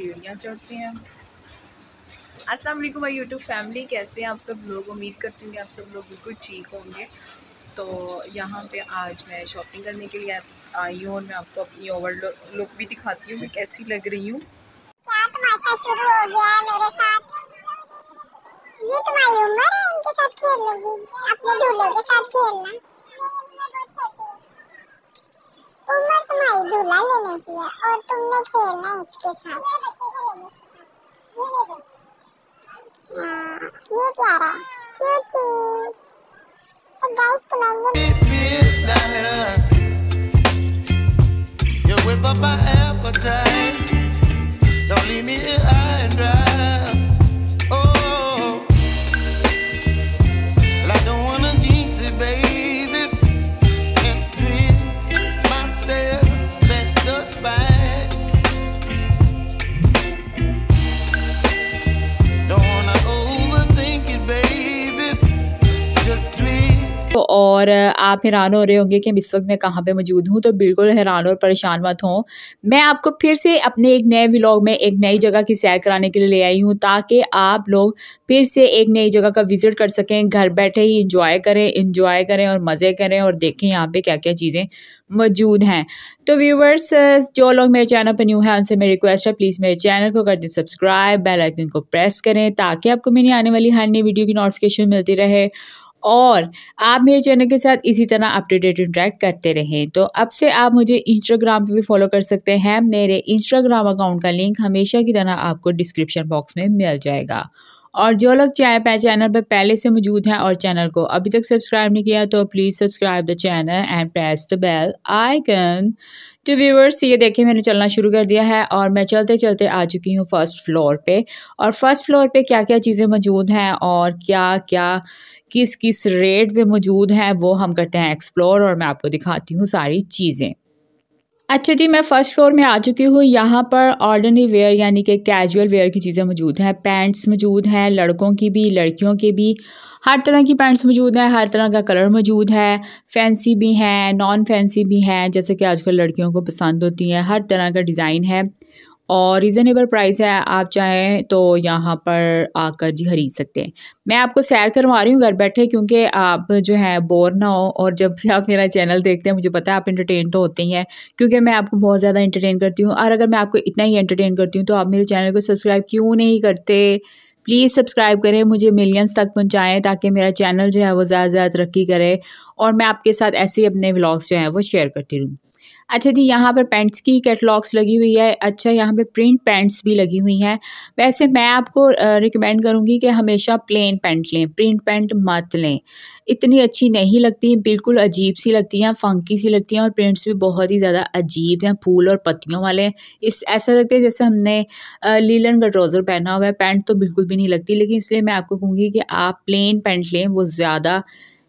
सीढ़ियाँ चढ़ती हैं अस्सलाम वालेकुम माई यूट्यूब फैमिली कैसे हैं आप सब लोग उम्मीद करती हूँ आप सब लोग बिल्कुल ठीक होंगे तो यहाँ पे आज मैं शॉपिंग करने के लिए आई हूँ और मैं आपको अपनी ओवर लुक भी दिखाती हूँ मैं कैसी लग रही हूँ ये तुम्हारी तो उम्र है इनके साथ खेलने की अपने दूल्हे के साथ खेलना उमर तुम्हारी दूल्हा लेने की है और तुमने खेलना है इसके साथ ये ये प्यारा क्यूटी तो गाइस कमेंट में Whip up my appetite आप हैरान हो रहे होंगे कि इस वक्त मैं कहाँ पे मौजूद हूँ तो बिल्कुल हैरान और परेशान मत हों मैं आपको फिर से अपने एक नए व्लॉग में एक नई जगह की सैर कराने के लिए ले आई हूँ ताकि आप लोग फिर से एक नई जगह का विज़िट कर सकें घर बैठे ही इंजॉय करें इंजॉय करें और मज़े करें और देखें यहाँ पर क्या क्या चीज़ें मौजूद हैं तो व्यूवर्स जो लोग मेरे चैनल पर न्यू हैं उनसे मेरी रिक्वेस्ट है प्लीज़ मेरे चैनल को कर दें सब्सक्राइब बेल आइकन को प्रेस करें ताकि आपको मेरी आने वाली हर नई वीडियो की नोटिफिकेशन मिलती रहे और आप मेरे चैनल के साथ इसी तरह अपडेटेड इंटरेक्ट करते रहें तो अब से आप मुझे इंस्टाग्राम पे भी फॉलो कर सकते हैं मेरे इंस्टाग्राम अकाउंट का लिंक हमेशा की तरह आपको डिस्क्रिप्शन बॉक्स में मिल जाएगा और जो लोग चाय चैनल पर पहले से मौजूद हैं और चैनल को अभी तक सब्सक्राइब नहीं किया तो please subscribe the channel and press the bell icon तो व्यूवर्स ये देखिए मैंने चलना शुरू कर दिया है और मैं चलते चलते आ चुकी हूँ फर्स्ट फ्लोर पे और फर्स्ट फ्लोर पे क्या क्या चीज़ें मौजूद हैं और क्या क्या किस किस रेट पे मौजूद हैं वो हम करते हैं एक्सप्लोर और मैं आपको दिखाती हूँ सारी चीज़ें अच्छा जी मैं फ़र्स्ट फ्लोर में आ चुकी हूँ यहाँ पर ऑर्डनरी वेयर यानी कि कैजुअल वेयर की चीज़ें मौजूद हैं पैंट्स मौजूद हैं लड़कों की भी लड़कियों के भी हर तरह की पैंट्स मौजूद हैं हर तरह का कलर मौजूद है फैंसी भी हैं नॉन फैंसी भी हैं जैसे कि आजकल लड़कियों को पसंद होती हैं हर तरह का डिज़ाइन है और रीज़नेबल प्राइस है आप चाहें तो यहाँ पर आकर जी खरीद सकते हैं मैं आपको सैर करवा रही हूँ घर बैठे क्योंकि आप जो है बोर ना हो और जब भी आप मेरा चैनल देखते हैं मुझे पता है आप इंटरटेन तो होते ही हैं क्योंकि मैं आपको बहुत ज़्यादा इंटरटेन करती हूँ और अगर मैं आपको इतना ही इंटरटेन करती हूँ तो आप मेरे चैनल को सब्सक्राइब क्यों नहीं करते प्लीज़ सब्सक्राइब करें मुझे मिलियंस तक पहुँचाएँ ताकि मेरा चैनल जो है वो ज़्यादा से ज़्यादा तरक्की करे और मैं आपके साथ ऐसे ही अपने ब्लॉग्स जो हैं वो शेयर करती रहूँ अच्छा जी यहाँ पर पैंट्स की कैटलॉग्स लगी हुई है अच्छा यहाँ पे प्रिंट पैंट्स भी लगी हुई हैं वैसे मैं आपको रिकमेंड करूँगी कि हमेशा प्लेन पैंट लें प्रिंट पैंट मत लें इतनी अच्छी नहीं लगती बिल्कुल अजीब सी लगती हैं फंकी सी लगती हैं और प्रिंट्स भी बहुत ही ज़्यादा अजीब हैं फूल और पत्तियों वाले इस ऐसा लगता है जैसे हमने लीलन का ट्राउज़र पहना हुआ है पैंट तो बिल्कुल भी नहीं लगती लेकिन इसलिए मैं आपको कहूँगी कि आप प्लेन पैंट लें वो ज़्यादा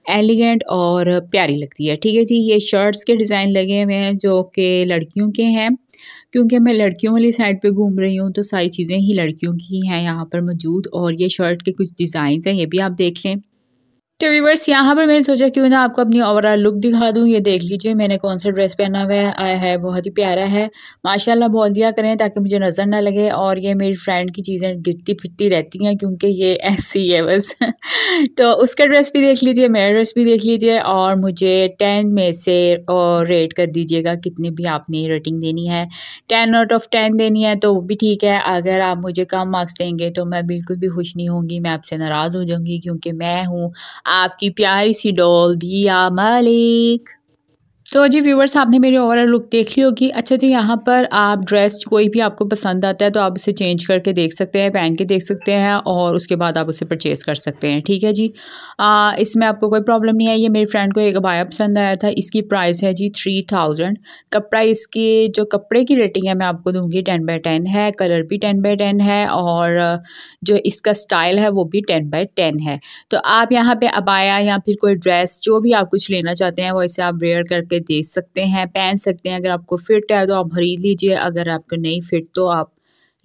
एलिगेंट और प्यारी लगती है ठीक है जी ये शर्ट्स के डिज़ाइन लगे हुए हैं जो कि लड़कियों के हैं क्योंकि मैं लड़कियों वाली साइड पे घूम रही हूँ तो सारी चीज़ें ही लड़कियों की हैं यहाँ पर मौजूद और ये शर्ट के कुछ डिज़ाइन हैं ये भी आप देख लें तो व्यूवर्स यहाँ पर मैंने सोचा क्यों ना आपको अपनी ओवरऑल लुक दिखा दूँ ये देख लीजिए मैंने कौन सा ड्रेस पहना हुआ है आया है बहुत ही प्यारा है माशाल्लाह बोल दिया करें ताकि मुझे नज़र ना लगे और ये मेरी फ्रेंड की चीज़ें गिरती फिरती रहती हैं क्योंकि ये ऐसी है बस तो उसका ड्रेस भी देख लीजिए मेरा ड्रेस भी देख लीजिए और मुझे टेन में से रेट कर दीजिएगा कितनी भी आपने रेटिंग देनी है टेन आउट ऑफ टेन देनी है तो वो भी ठीक है अगर आप मुझे कम मार्क्स देंगे तो मैं बिल्कुल भी खुश नहीं होंगी मैं आपसे नाराज़ हो जाऊँगी क्योंकि मैं हूँ आपकी प्यारी सी डॉल भी या मालिक तो जी व्यूवर्स आपने मेरी ओवरऑल लुक देख ली होगी अच्छा जी यहाँ पर आप ड्रेस कोई भी आपको पसंद आता है तो आप उसे चेंज करके देख सकते हैं पहन के देख सकते हैं और उसके बाद आप उसे परचेज़ कर सकते हैं ठीक है जी आ, इसमें आपको कोई प्रॉब्लम नहीं आई है मेरी फ्रेंड को एक अबाया पसंद आया था इसकी प्राइस है जी थ्री थाउजेंड कपड़ा इसके जो कपड़े की रेटिंग है मैं आपको दूँगी टेन बाई टेन है कलर भी टेन बाई टेन है और जो इसका स्टाइल है वो भी टेन बाई टेन है तो आप यहाँ पर अबाया या फिर कोई ड्रेस जो भी आप कुछ लेना चाहते हैं वो इसे आप वेयर करके दे सकते हैं पहन सकते हैं अगर आपको फिट है तो आप खरीद लीजिए अगर आपको नहीं फिट तो आप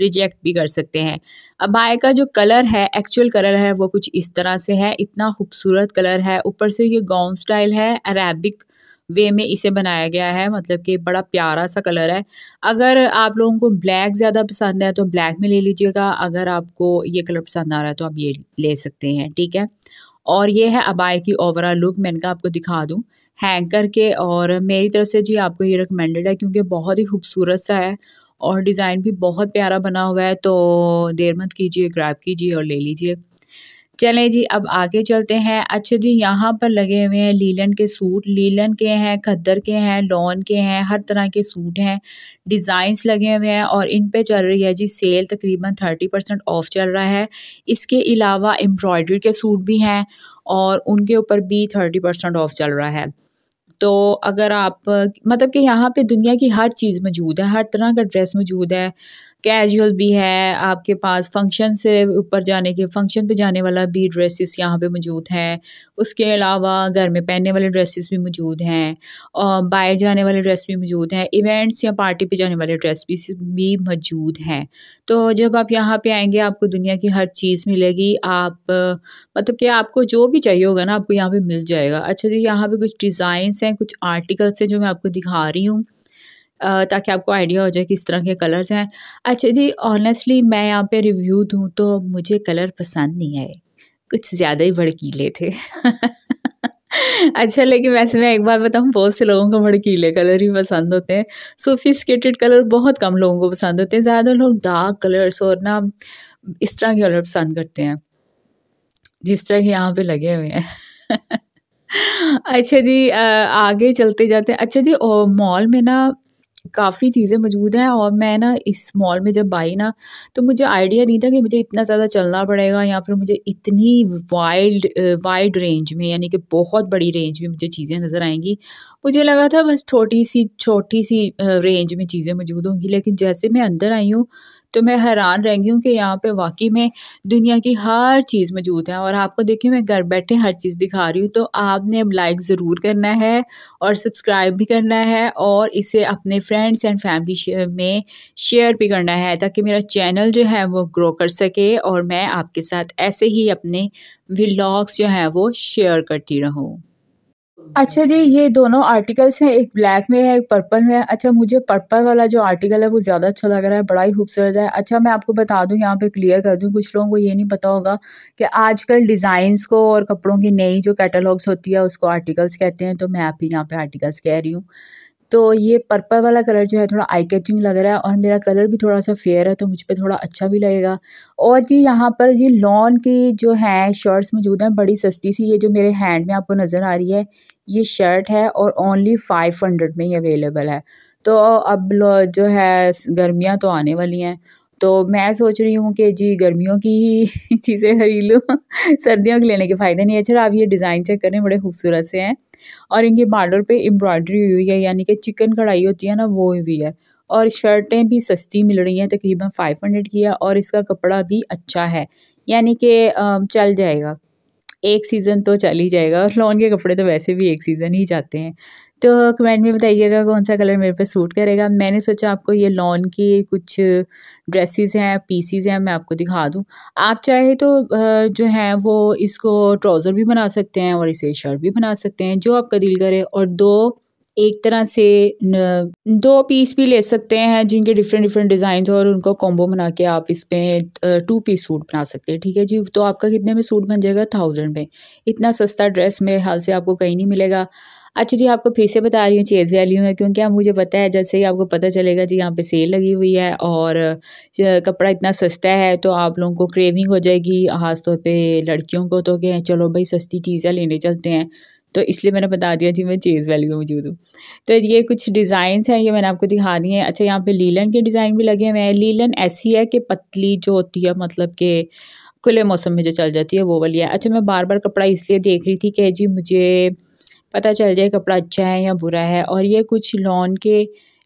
रिजेक्ट भी कर सकते हैं अब बाय का जो कलर है एक्चुअल कलर है वो कुछ इस तरह से है इतना खूबसूरत कलर है ऊपर से ये गाउन स्टाइल है अरेबिक वे में इसे बनाया गया है मतलब कि बड़ा प्यारा सा कलर है अगर आप लोगों को ब्लैक ज़्यादा पसंद है तो ब्लैक में ले लीजिएगा अगर आपको ये कलर पसंद आ रहा है तो आप ये ले सकते हैं ठीक है और ये है अबाय की ओवरऑल लुक मैंने कहा आपको दिखा दूँ हैंग करके और मेरी तरफ से जी आपको ये रिकमेंडेड है क्योंकि बहुत ही खूबसूरत सा है और डिज़ाइन भी बहुत प्यारा बना हुआ है तो देर मत कीजिए ग्रैब कीजिए और ले लीजिए चलें जी अब आगे चलते हैं अच्छा जी यहाँ पर लगे हुए हैं लीलन के सूट लीलन के हैं खद्दर के हैं लॉन के हैं हर तरह के सूट हैं डिज़ाइंस लगे हुए हैं और इन पे चल रही है जी सेल तकरीबन थर्टी परसेंट ऑफ चल रहा है इसके अलावा एम्ब्रॉयडरी के सूट भी हैं और उनके ऊपर भी थर्टी परसेंट ऑफ चल रहा है तो अगर आप मतलब कि यहाँ पे दुनिया की हर चीज़ मौजूद है हर तरह का ड्रेस मौजूद है कैजुअल भी है आपके पास फंक्शन से ऊपर जाने के फंक्शन पे जाने वाला भी ड्रेसेस यहाँ पे मौजूद हैं उसके अलावा घर में पहनने वाले ड्रेसेस भी मौजूद हैं और बाहर जाने वाले ड्रेस भी मौजूद हैं इवेंट्स या पार्टी पे जाने वाले ड्रेस भी भी मौजूद हैं तो जब आप यहाँ पे आएंगे आपको दुनिया की हर चीज़ मिलेगी आप मतलब कि आपको जो भी चाहिए होगा ना आपको यहाँ पर मिल जाएगा अच्छा जी यहाँ पर कुछ डिज़ाइंस हैं कुछ आर्टिकल्स हैं जो मैं आपको दिखा रही हूँ ताकि आपको आइडिया हो जाए किस तरह के कलर्स हैं अच्छा जी ऑनेस्टली मैं यहाँ पे रिव्यू दूँ तो मुझे कलर पसंद नहीं आए कुछ ज़्यादा ही भड़कीले थे अच्छा लेकिन वैसे मैं एक बार बताऊँ बहुत से लोगों को भड़कीले कलर ही पसंद होते हैं सोफिस्केटेड कलर बहुत कम लोगों को पसंद होते हैं ज़्यादा लोग डार्क कलर्स और ना इस तरह के कलर पसंद करते हैं जिस तरह के यहाँ पे लगे हुए हैं अच्छा जी आगे चलते जाते हैं अच्छा जी मॉल में ना काफ़ी चीज़ें मौजूद हैं और मैं ना इस मॉल में जब आई ना तो मुझे आइडिया नहीं था कि मुझे इतना ज़्यादा चलना पड़ेगा या फिर मुझे इतनी वाइल्ड वाइड रेंज में यानी कि बहुत बड़ी रेंज में मुझे चीज़ें नज़र आएंगी मुझे लगा था बस छोटी सी छोटी सी रेंज में चीज़ें मौजूद होंगी लेकिन जैसे मैं अंदर आई हूँ तो मैं हैरान रह गई हूँ कि यहाँ पे वाकई में दुनिया की हर चीज़ मौजूद है और आपको देखिए मैं घर बैठे हर चीज़ दिखा रही हूँ तो आपने अब लाइक ज़रूर करना है और सब्सक्राइब भी करना है और इसे अपने फ्रेंड्स एंड फैमिली में शेयर भी करना है ताकि मेरा चैनल जो है वो ग्रो कर सके और मैं आपके साथ ऐसे ही अपने व्लॉग्स जो हैं वो शेयर करती रहूँ अच्छा जी ये दोनों आर्टिकल्स हैं एक ब्लैक में है एक पर्पल में है अच्छा मुझे पर्पल वाला जो आर्टिकल है वो ज़्यादा अच्छा लग रहा है बड़ा ही खूबसूरत है अच्छा मैं आपको बता दूं यहाँ पे क्लियर कर दूं कुछ लोगों को ये नहीं पता होगा कि आजकल डिज़ाइंस को और कपड़ों की नई जो कैटलॉग्स होती है उसको आर्टिकल्स कहते हैं तो मैं आप ही यहाँ पर आर्टिकल्स कह रही हूँ तो ये पर्पल वाला कलर जो है थोड़ा आई कैचिंग लग रहा है और मेरा कलर भी थोड़ा सा फेयर है तो मुझ पर थोड़ा अच्छा भी लगेगा और जी यहाँ पर जी लॉन की जो है शर्ट्स मौजूद हैं बड़ी सस्ती सी ये जो मेरे हैंड में आपको नज़र आ रही है ये शर्ट है और ओनली फ़ाइव हंड्रेड में ही अवेलेबल है तो अब जो है गर्मियाँ तो आने वाली हैं तो मैं सोच रही हूँ कि जी गर्मियों की ही चीज़ें खरीद लूँ सर्दियों के लेने के फ़ायदे नहीं है अच्छा आप ये डिज़ाइन चेक करें बड़े खूबसूरत से हैं और इनके बॉर्डर पे एम्ब्रॉयडरी हुई है यानी कि चिकन कढ़ाई होती है ना वो हुई है और शर्टें भी सस्ती मिल रही हैं तकरीबन फ़ाइव हंड्रेड की है और इसका कपड़ा भी अच्छा है यानी कि चल जाएगा एक सीज़न तो चल ही जाएगा और लॉन के कपड़े तो वैसे भी एक सीज़न ही जाते हैं तो कमेंट में बताइएगा कौन सा कलर मेरे पे सूट करेगा मैंने सोचा आपको ये लॉन की कुछ ड्रेसेस हैं पीसीज हैं मैं आपको दिखा दूँ आप चाहे तो जो है वो इसको ट्राउज़र भी बना सकते हैं और इसे शर्ट भी बना सकते हैं जो आपका दिल करे और दो एक तरह से दो पीस भी ले सकते हैं जिनके डिफरेंट डिफरेंट डिज़ाइन और उनको कॉम्बो बना के आप इसमें टू पीस सूट बना सकते हैं ठीक है जी तो आपका कितने में सूट बन जाएगा थाउजेंड में इतना सस्ता ड्रेस मेरे ख्याल से आपको कहीं नहीं मिलेगा अच्छा जी आपको फिर से बता रही हूँ चेज़ वैल्यू में क्योंकि आप मुझे पता है जैसे ही आपको पता चलेगा जी यहाँ पे सेल लगी हुई है और कपड़ा इतना सस्ता है तो आप लोगों को क्रेविंग हो जाएगी खासतौर पर लड़कियों को तो कि चलो भाई सस्ती चीज़ें लेने चलते हैं तो इसलिए मैंने बता दिया जी मैं चेज़ वैली में मौजूद हूँ तो ये कुछ डिज़ाइंस हैं ये मैंने आपको दिखा दिए हैं अच्छा यहाँ पे लीलन के डिज़ाइन भी लगे हुए हैं लीलन ऐसी है कि पतली जो होती है मतलब कि खुले मौसम में जो चल जाती है वो वाली है अच्छा मैं बार बार कपड़ा इसलिए देख रही थी कि जी मुझे पता चल जाए कपड़ा अच्छा है या बुरा है और ये कुछ लॉन के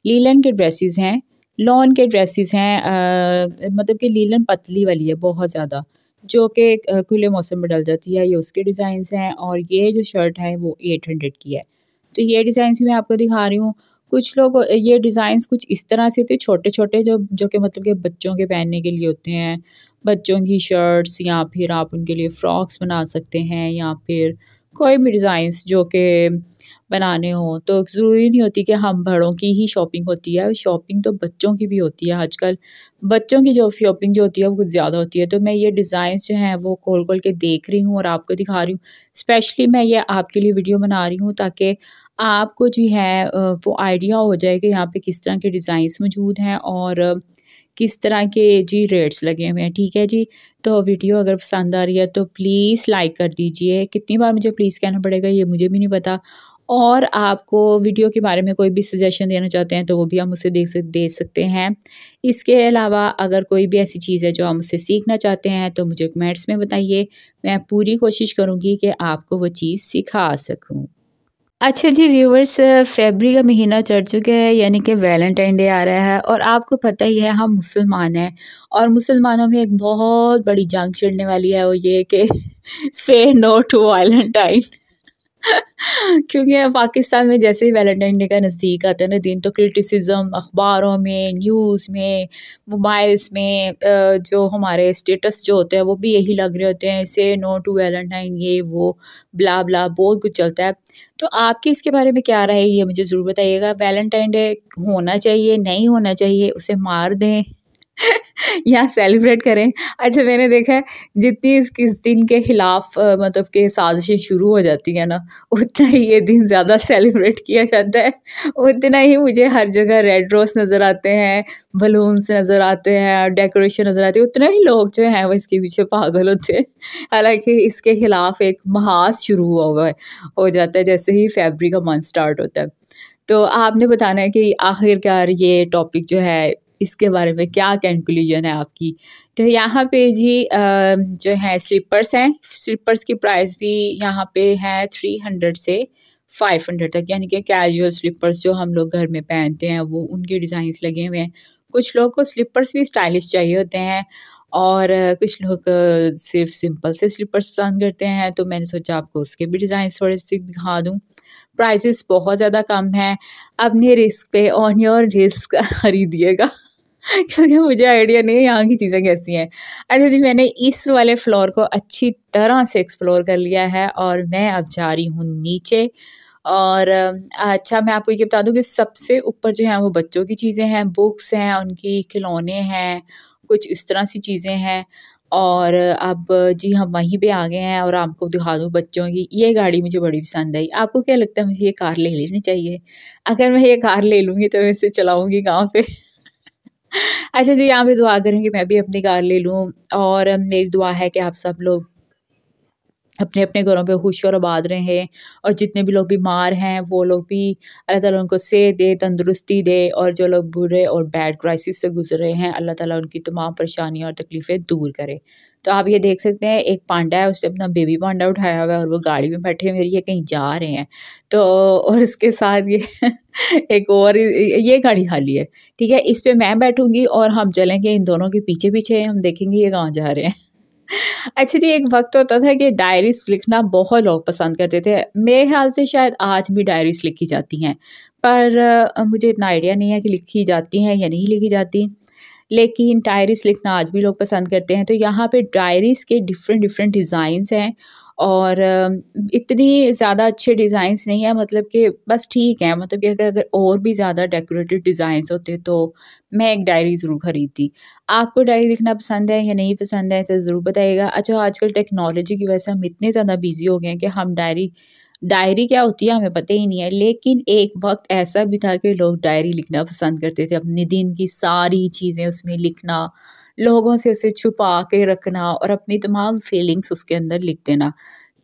लीलन के ड्रेसेस हैं लॉन के ड्रेसेस हैं आ, मतलब कि लीलन पतली वाली है बहुत ज़्यादा जो कि खुले मौसम में डल जाती है ये उसके डिज़ाइंस हैं और ये जो शर्ट है वो एट हंड्रेड की है तो ये डिज़ाइंस भी मैं आपको दिखा रही हूँ कुछ लोग ये डिज़ाइंस कुछ इस तरह से थे छोटे छोटे जो जो कि मतलब के बच्चों के पहनने के लिए होते हैं बच्चों की शर्ट्स या फिर आप उनके लिए फ़्रॉक्स बना सकते हैं या फिर कोई भी डिज़ाइंस जो कि बनाने हो तो ज़रूरी नहीं होती कि हम बड़ों की ही शॉपिंग होती है शॉपिंग तो बच्चों की भी होती है आजकल बच्चों की जो शॉपिंग जो होती है वो कुछ ज़्यादा होती है तो मैं ये डिज़ाइंस जो हैं वो खोल खोल के देख रही हूँ और आपको दिखा रही हूँ स्पेशली मैं ये आपके लिए वीडियो बना रही हूँ ताकि आपको जो है वो आइडिया हो जाए कि यहाँ पर किस तरह के डिज़ाइंस मौजूद हैं और किस तरह के जी रेट्स लगे हुए हैं ठीक है जी तो वीडियो अगर पसंद आ रही है तो प्लीज़ लाइक कर दीजिए कितनी बार मुझे प्लीज़ कहना पड़ेगा ये मुझे भी नहीं पता और आपको वीडियो के बारे में कोई भी सजेशन देना चाहते हैं तो वो भी हम उसे देख सक दे सकते हैं इसके अलावा अगर कोई भी ऐसी चीज़ है जो हम उसे सीखना चाहते हैं तो मुझे कमेंट्स में बताइए मैं पूरी कोशिश करूँगी कि आपको वो चीज़ सिखा सकूँ अच्छा जी व्यूवर्स फेबरी का महीना चढ़ चुका है यानी कि वैलेंटाइन डे आ रहा है और आपको पता ही है हम मुसलमान हैं और मुसलमानों में एक बहुत बड़ी जंग छिड़ने वाली है वो ये कि से नो टू वैलेंटाइन क्योंकि पाकिस्तान में जैसे ही वैलेंटाइन डे का नज़दीक आता है ना दिन तो क्रिटिसिज्म अखबारों में न्यूज़ में मोबाइल्स में जो हमारे स्टेटस जो होते हैं वो भी यही लग रहे होते हैं से नो टू वैलेंटाइन ये वो ब्ला ब्ला बहुत कुछ चलता है तो आपके इसके बारे में क्या राय ये मुझे ज़रूर बताइएगा वैलेंटाइन डे होना चाहिए नहीं होना चाहिए उसे मार दें यहाँ सेलिब्रेट करें अच्छा मैंने देखा है जितनी इस किस दिन के ख़िलाफ़ मतलब कि साजिशें शुरू हो जाती हैं ना उतना ही ये दिन ज़्यादा सेलिब्रेट किया जाता है उतना ही मुझे हर जगह रेड रोज़ नज़र आते हैं बलून्स नज़र आते हैं डेकोरेशन नज़र आती है उतना ही लोग जो हैं वो इसके पीछे पागल होते हैं हालांकि इसके ख़िलाफ़ एक महाज शुरू हुआ हुआ है हो जाता है जैसे ही फेबरी का मंथ स्टार्ट होता है तो आपने बताना है कि आखिरकार ये टॉपिक जो है इसके बारे में क्या कंक्लूजन है आपकी तो यहाँ पे जी जो है स्लीपर्स हैं स्लीपर्स की प्राइस भी यहाँ पे है थ्री हंड्रेड से फाइव हंड्रेड तक यानी कि कैजुअल स्लीपर्स जो हम लोग घर में पहनते हैं वो उनके डिज़ाइंस लगे हुए हैं कुछ लोग को स्लीपर्स भी स्टाइलिश चाहिए होते हैं और कुछ लोग सिर्फ सिंपल से स्लीपर्स पसंद करते हैं तो मैंने सोचा आपको उसके भी डिज़ाइन थोड़े से दिखा दूँ प्राइसेस बहुत ज़्यादा कम है अपने रिस्क पे ऑन योर रिस्क ख़रीदिएगा क्योंकि मुझे आइडिया नहीं है यहाँ की चीज़ें कैसी हैं अच्छा जी मैंने इस वाले फ्लोर को अच्छी तरह से एक्सप्लोर कर लिया है और मैं अब जा रही हूँ नीचे और अच्छा मैं आपको ये बता दूँ कि सबसे ऊपर जो है वो बच्चों की चीज़ें हैं बुक्स हैं उनकी खिलौने हैं कुछ इस तरह सी चीज़ें हैं और अब जी हम वहीं पे आ गए हैं और आपको दिखा दूँ बच्चों की ये गाड़ी मुझे बड़ी पसंद आई आपको क्या लगता है मुझे ये कार ले लेनी चाहिए अगर मैं ये कार ले लूँगी तो मैं इसे चलाऊँगी गाँव पर अच्छा जी यहाँ पे दुआ कि मैं भी अपनी कार ले लूँ और मेरी दुआ है कि आप सब लोग अपने अपने घरों पे खुश और आबाद रहे और जितने भी लोग बीमार हैं वो लोग भी अल्लाह ताला उनको सेहत दे तंदुरुस्ती दे और जो लोग बुरे और बैड क्राइसिस से गुजर रहे हैं अल्लाह ताला उनकी तमाम परेशानियाँ और तकलीफ़ें दूर करे तो आप ये देख सकते हैं एक पांडा है उसने अपना बेबी पांडा उठाया हुआ है और वो गाड़ी में बैठे हुए ये कहीं जा रहे हैं तो और इसके साथ ये एक और ये गाड़ी खाली है ठीक है इस पर मैं बैठूंगी और हम चलेंगे इन दोनों के पीछे पीछे हम देखेंगे ये कहाँ जा रहे हैं अच्छा जी एक वक्त होता था कि डायरीज लिखना बहुत लोग पसंद करते थे मेरे ख्याल से शायद आज भी डायरीज लिखी जाती हैं पर मुझे इतना आइडिया नहीं है कि लिखी जाती हैं या नहीं लिखी जाती लेकिन डायरीज लिखना आज भी लोग पसंद करते हैं तो यहाँ पे डायरीज़ के डिफरेंट डिफरेंट डिज़ाइंस हैं और इतनी ज़्यादा अच्छे डिज़ाइंस नहीं है मतलब कि बस ठीक है मतलब कि अगर अगर और भी ज़्यादा डेकोरेटिव डिज़ाइंस होते तो मैं एक डायरी ज़रूर ख़रीदती आपको डायरी लिखना पसंद है या नहीं पसंद है तो ज़रूर बताइएगा अच्छा आजकल टेक्नोलॉजी की वजह से हम इतने ज़्यादा बिज़ी हो गए हैं कि हम डायरी डायरी क्या होती है हमें पता ही नहीं है लेकिन एक वक्त ऐसा भी था कि लोग डायरी लिखना पसंद करते थे अपने दिन की सारी चीज़ें उसमें लिखना लोगों से उसे छुपा के रखना और अपनी तमाम फीलिंग्स उसके अंदर लिख देना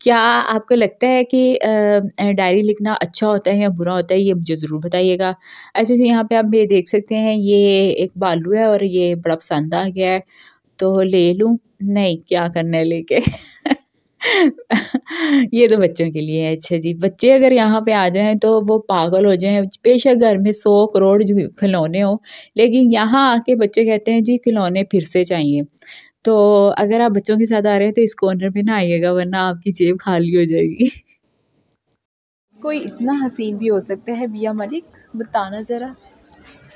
क्या आपको लगता है कि डायरी लिखना अच्छा होता है या बुरा होता है ये मुझे ज़रूर बताइएगा अच्छा जी यहाँ पे आप ये देख सकते हैं ये एक बालू है और ये बड़ा पसंद आ गया है तो ले लूँ नहीं क्या करना है लेके ये तो बच्चों के लिए है अच्छा जी बच्चे अगर यहाँ पे आ जाएं तो वो पागल हो जाएं बेशक घर में सौ करोड़ खिलौने हो लेकिन यहाँ आके बच्चे कहते हैं जी खिलौने फिर से चाहिए तो अगर आप बच्चों के साथ आ रहे हैं तो इस कॉर्नर पे ना आइएगा वरना आपकी जेब खाली हो जाएगी कोई इतना हसीन भी हो सकता है बिया मलिक बताना ज़रा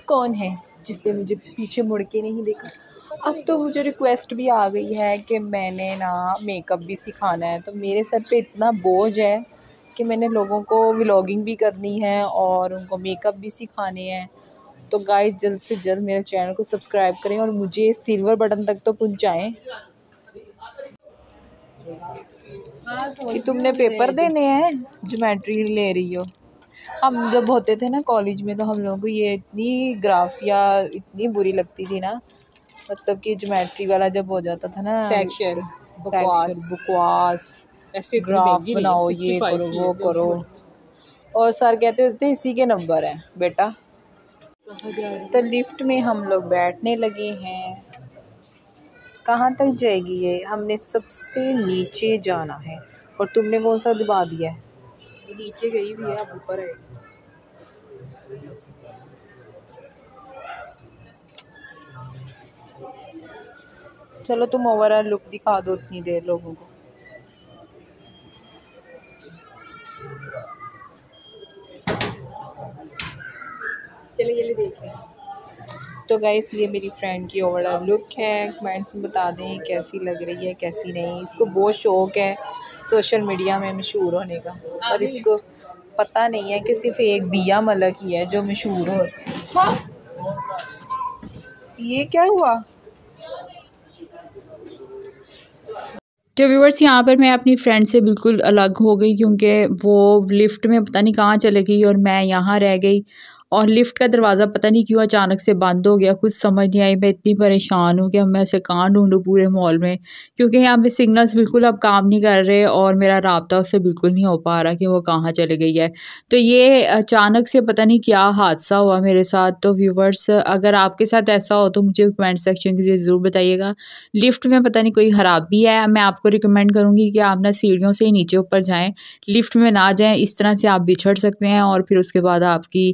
कौन है जिसने मुझे पीछे मुड़ के नहीं देखा अब तो मुझे रिक्वेस्ट भी आ गई है कि मैंने ना मेकअप भी सिखाना है तो मेरे सर पे इतना बोझ है कि मैंने लोगों को व्लॉगिंग भी करनी है और उनको मेकअप भी सिखाने हैं तो गाय जल्द से जल्द मेरे चैनल को सब्सक्राइब करें और मुझे सिल्वर बटन तक तो पहुँचाएँ कि तुमने पेपर देने हैं जोमेट्री ले रही हो हम जब होते थे ना कॉलेज में तो हम लोगों को ये इतनी ग्राफिया इतनी बुरी लगती थी ना मतलब कि ज्योमेट्री वाला जब हो जाता था ना सेक्शन बकवास ऐसे ग्राफ बनाओ ये करो वो करो और सर कहते होते इसी के नंबर हैं बेटा तो लिफ्ट में हम लोग बैठने लगे हैं कहाँ तक जाएगी ये हमने सबसे नीचे जाना है और तुमने कौन सा दबा दिया है नीचे गई भी है अब ऊपर आएगी चलो तुम ओवरऑल लुक दिखा दो इतनी देर लोगों को तो गाइस ये मेरी फ्रेंड की ओवरऑल लुक है कमेंट्स में बता दें कैसी लग रही है कैसी नहीं इसको बहुत शौक है सोशल मीडिया में मशहूर होने का हाँ, और इसको पता नहीं है कि सिर्फ एक बिया मलक ही है जो मशहूर हो हाँ। ये क्या हुआ तो व्यूवर्स यहाँ पर मैं अपनी फ्रेंड से बिल्कुल अलग हो गई क्योंकि वो लिफ्ट में पता नहीं कहाँ चले गई और मैं यहाँ रह गई और लिफ्ट का दरवाज़ा पता नहीं क्यों अचानक से बंद हो गया कुछ समझ नहीं आई मैं इतनी परेशान हूँ कि अब मैं उसे कहाँ ढूँढूँ पूरे मॉल में क्योंकि यहाँ पे सिग्नल्स बिल्कुल अब काम नहीं कर रहे और मेरा रबता उससे बिल्कुल नहीं हो पा रहा कि वो कहाँ चले गई है तो ये अचानक से पता नहीं क्या हादसा हुआ मेरे साथ तो व्यूवर्स अगर आपके साथ ऐसा हो तो मुझे कमेंट सेक्शन के ज़रूर बताइएगा लिफ्ट में पता नहीं कोई खराबी है मैं आपको रिकमेंड करूँगी कि आप ना सीढ़ियों से ही नीचे ऊपर जाएँ लिफ्ट में ना जाएँ इस तरह से आप बिछड़ सकते हैं और फिर उसके बाद आपकी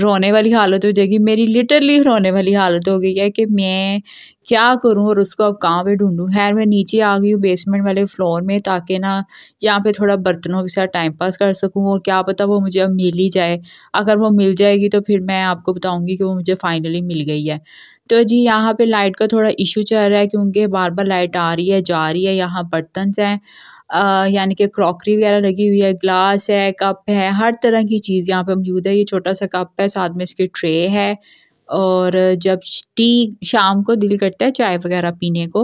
रोने वाली हालत हो जाएगी मेरी लिटरली रोने वाली हालत हो गई है कि मैं क्या करूं और उसको अब कहाँ पे ढूंढूं खैर मैं नीचे आ गई हूँ बेसमेंट वाले फ्लोर में ताकि ना यहाँ पे थोड़ा बर्तनों के साथ टाइम पास कर सकूं और क्या पता वो मुझे अब मिल ही जाए अगर वो मिल जाएगी तो फिर मैं आपको बताऊँगी कि वो मुझे फ़ाइनली मिल गई है तो जी यहाँ पे लाइट का थोड़ा इशू चल रहा है क्योंकि बार बार लाइट आ रही है जा रही है यहाँ बर्तन हैं यानी कि क्रॉकरी वगैरह लगी हुई है ग्लास है कप है हर तरह की चीज़ यहाँ पे मौजूद है ये छोटा सा कप है साथ में इसकी ट्रे है और जब टी शाम को दिल करता है चाय वगैरह पीने को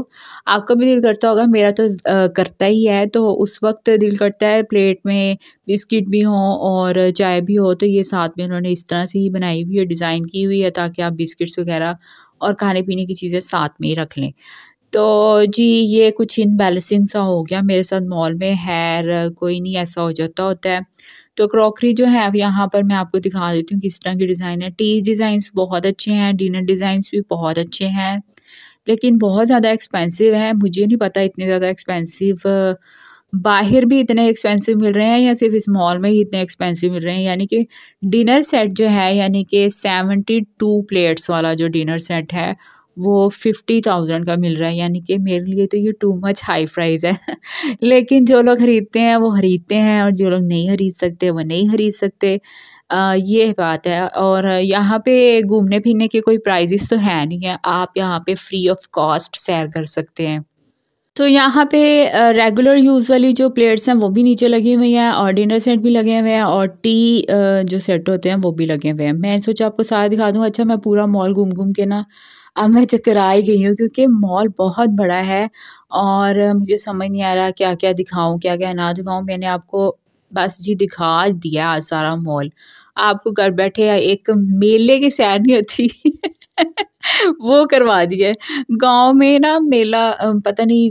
आपका भी दिल करता होगा मेरा तो करता ही है तो उस वक्त दिल करता है प्लेट में बिस्किट भी हो और चाय भी हो तो ये साथ में उन्होंने इस तरह से ही बनाई हुई है डिज़ाइन की हुई है ताकि आप बिस्किट्स वगैरह और खाने पीने की चीज़ें साथ में ही रख लें तो जी ये कुछ इनबैलेंसिंग सा हो गया मेरे साथ मॉल में हेयर कोई नहीं ऐसा हो जाता होता है तो क्रॉकरी जो है अब यहाँ पर मैं आपको दिखा देती हूँ किस तरह की डिज़ाइन है टी डिज़ाइंस बहुत अच्छे हैं डिनर डिज़ाइंस भी बहुत अच्छे हैं लेकिन बहुत ज़्यादा एक्सपेंसिव है मुझे नहीं पता इतने ज़्यादा एक्सपेंसिव बाहर भी इतने एक्सपेंसिव मिल रहे हैं या सिर्फ इस मॉल में ही इतने एक्सपेंसिव मिल रहे हैं यानी कि डिनर सेट जो है यानी कि सेवेंटी टू प्लेट्स वाला जो डिनर सेट है वो फिफ्टी थाउजेंड का मिल रहा है यानी कि मेरे लिए तो ये टू मच हाई प्राइस है लेकिन जो लोग ख़रीदते हैं वो ख़रीदते हैं और जो लोग नहीं ख़रीद सकते वो नहीं ख़रीद सकते आ, ये बात है और यहाँ पे घूमने फिरने के कोई प्राइजेस तो है नहीं है आप यहाँ पे फ्री ऑफ कॉस्ट सैर कर सकते हैं तो यहाँ पे रेगुलर यूज़ वाली जो प्लेट्स हैं वो भी नीचे लगी हुई हैं और डिनर सेट भी लगे हुए हैं और टी जो सेट होते हैं वो भी लगे हुए हैं मैं सोचा आपको सारा दिखा दूँ अच्छा मैं पूरा मॉल घूम घूम के ना अब मैं चकराई गई हूँ क्योंकि मॉल बहुत बड़ा है और मुझे समझ नहीं आ रहा क्या क्या दिखाऊँ क्या क्या ना दिखाऊँ मैंने आपको बस जी दिखा दिया आज सारा मॉल आपको घर बैठे एक मेले की सैर नहीं होती वो करवा दिए गांव में ना मेला पता नहीं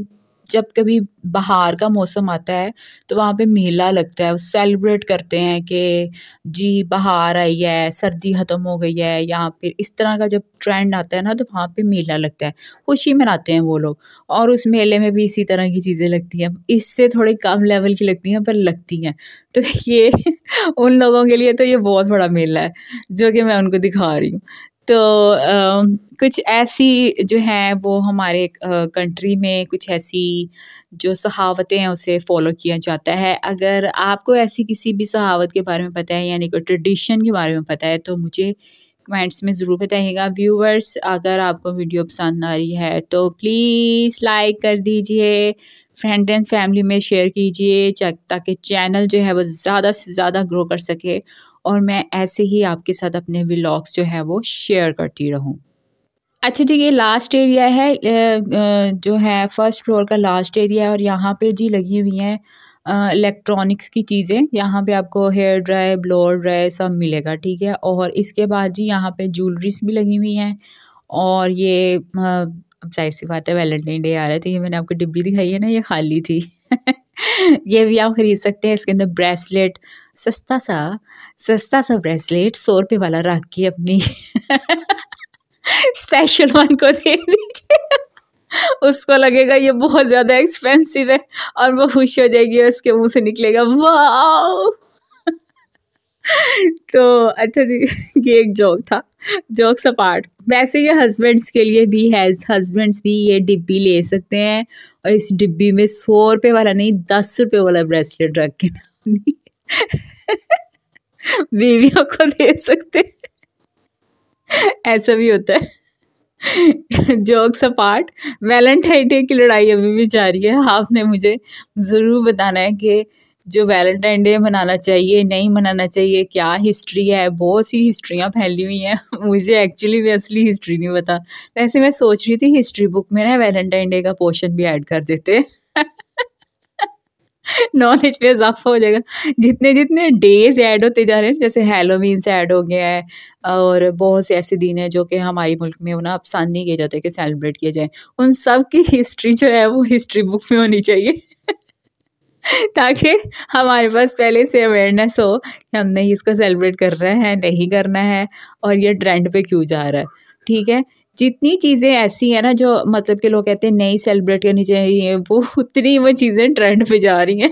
जब कभी बाहर का मौसम आता है तो वहाँ पे मेला लगता है वो सेलिब्रेट करते हैं कि जी बाहर आई है सर्दी ख़त्म हो गई है या फिर इस तरह का जब ट्रेंड आता है ना तो वहाँ पे मेला लगता है खुशी मनाते हैं वो लोग और उस मेले में भी इसी तरह की चीज़ें लगती हैं इससे थोड़े कम लेवल की लगती हैं पर लगती हैं तो ये उन लोगों के लिए तो ये बहुत बड़ा मेला है जो कि मैं उनको दिखा रही हूँ तो आ, कुछ ऐसी जो है वो हमारे कंट्री में कुछ ऐसी जो सहावतें हैं उसे फॉलो किया जाता है अगर आपको ऐसी किसी भी सहावत के बारे में पता है यानी कोई ट्रेडिशन के बारे में पता है तो मुझे कमेंट्स में ज़रूर बताइएगा व्यूवर्स अगर आपको वीडियो पसंद आ रही है तो प्लीज़ लाइक कर दीजिए फ्रेंड एंड फैमिली में शेयर कीजिए ताकि चैनल जो है वो ज़्यादा से ज़्यादा ग्रो कर सके और मैं ऐसे ही आपके साथ अपने व्लॉग्स जो है वो शेयर करती रहूँ अच्छा जी ये लास्ट एरिया है जो है फर्स्ट फ्लोर का लास्ट एरिया है और यहाँ पे जी लगी हुई हैं इलेक्ट्रॉनिक्स की चीज़ें यहाँ पे आपको हेयर ड्राई ब्लोअर ड्राई सब मिलेगा ठीक है और इसके बाद जी यहाँ पे ज्वेलरीज भी लगी हुई हैं और ये अब जाहिर सी बात है वैलेंटाइन डे आ रहा थे तो ये मैंने आपको डिब्बी दिखाई है ना ये खाली थी ये भी आप ख़रीद सकते हैं इसके अंदर ब्रेसलेट सस्ता सा सस्ता सा ब्रेसलेट सौ रुपये वाला रख के अपनी स्पेशल वन को दे दीजिए उसको लगेगा ये बहुत ज़्यादा एक्सपेंसिव है और वो खुश हो जाएगी उसके मुंह से निकलेगा वाह तो अच्छा जी ये एक जोक था सा पार्ट वैसे ये हस्बैंड्स के लिए भी है हस्बैंड्स भी ये डिब्बी ले सकते हैं और इस डिब्बी में सौ रुपये वाला नहीं दस रुपये वाला ब्रेसलेट रख के बीवियों को दे सकते ऐसा भी होता है जोक्स अपार्ट वैलेंटाइन डे की लड़ाई अभी भी जारी है आपने मुझे ज़रूर बताना है कि जो वैलेंटाइन डे मनाना चाहिए नहीं मनाना चाहिए क्या हिस्ट्री है बहुत सी हिस्ट्रियाँ फैली हुई हैं मुझे एक्चुअली भी असली हिस्ट्री नहीं पता वैसे मैं सोच रही थी हिस्ट्री बुक में ना वैलेंटाइन डे का पोर्शन भी ऐड कर देते नॉलेज पे इजाफा हो जाएगा जितने जितने डेज ऐड होते जा रहे हैं जैसे हेलोवीन से ऐड हो गया है और बहुत से ऐसे दिन हैं जो कि हमारे मुल्क में ना पसंद नहीं किए जाते कि सेलिब्रेट किए जाए उन सब की हिस्ट्री जो है वो हिस्ट्री बुक में होनी चाहिए ताकि हमारे पास पहले से अवेयरनेस हो कि हमने इसको सेलिब्रेट कर रहे हैं नहीं करना है और ये ट्रेंड पे क्यों जा रहा है ठीक है जितनी चीज़ें ऐसी हैं ना जो मतलब के लोग कहते हैं नहीं सेलिब्रेट करनी चाहिए वो उतनी वो चीज़ें ट्रेंड पे जा रही हैं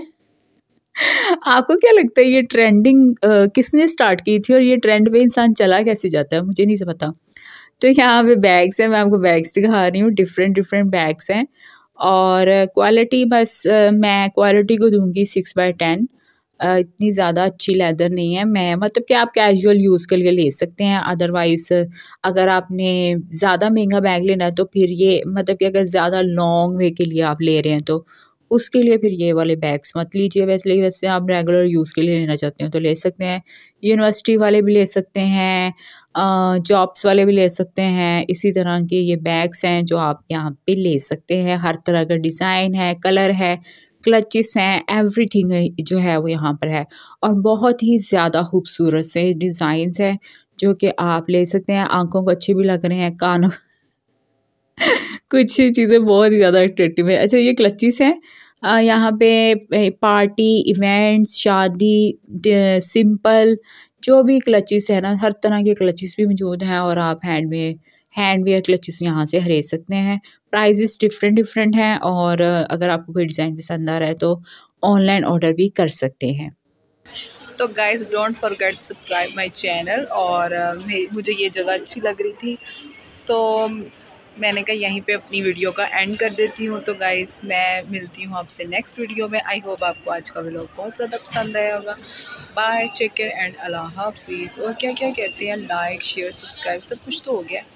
आपको क्या लगता है ये ट्रेंडिंग किसने स्टार्ट की थी और ये ट्रेंड पे इंसान चला कैसे जाता है मुझे नहीं पता तो यहाँ पे बैग्स हैं मैं आपको बैग्स दिखा रही हूँ डिफरेंट डिफरेंट बैग्स हैं और क्वालिटी बस मैं क्वालिटी को दूंगी सिक्स बाय टेन इतनी ज़्यादा अच्छी लेदर नहीं है मैं मतलब कि आप कैजुअल यूज़ के लिए ले सकते हैं अदरवाइज़ अगर आपने ज़्यादा महंगा बैग लेना है तो फिर ये मतलब कि अगर ज़्यादा लॉन्ग वे के लिए आप ले रहे हैं तो उसके लिए फिर ये वाले बैग्स मत लीजिए वैसे वैसे आप रेगुलर यूज़ के लिए लेना चाहते हो तो ले सकते हैं यूनिवर्सिटी वाले भी ले सकते हैं जॉब्स वाले भी ले सकते हैं इसी तरह के ये बैग्स हैं जो आप यहाँ पे ले सकते हैं हर तरह का डिज़ाइन है कलर है क्लचेस हैं एवरीथिंग जो है वो यहाँ पर है और बहुत ही ज़्यादा खूबसूरत से डिज़ाइंस हैं जो कि आप ले सकते हैं आंखों को अच्छे भी लग रहे हैं कानों कुछ चीज़ें बहुत ही ज़्यादा अट्रेक्टिव है अच्छा ये क्लचिस हैं यहाँ पे पार्टी इवेंट्स शादी सिंपल जो भी क्लचिस है ना हर तरह के क्लचिस भी मौजूद हैं और आप हैंड में हैंडवेयर क्लचिस यहाँ से खरीद सकते हैं प्राइजेस डिफरेंट डिफरेंट हैं और अगर आपको कोई डिज़ाइन पसंद आ रहा है तो ऑनलाइन ऑर्डर भी कर सकते हैं तो guys don't forget subscribe my channel और मुझे ये जगह अच्छी लग रही थी तो मैंने कहा यहीं पे अपनी वीडियो का एंड कर देती हूँ तो गाइज़ मैं मिलती हूँ आपसे नेक्स्ट वीडियो में आई होप आपको आज का व्लॉग बहुत ज़्यादा पसंद आया होगा बाय टेक केयर एंड अल्लाह हाफिज़ और क्या क्या कहते हैं लाइक शेयर सब्सक्राइब सब कुछ तो हो गया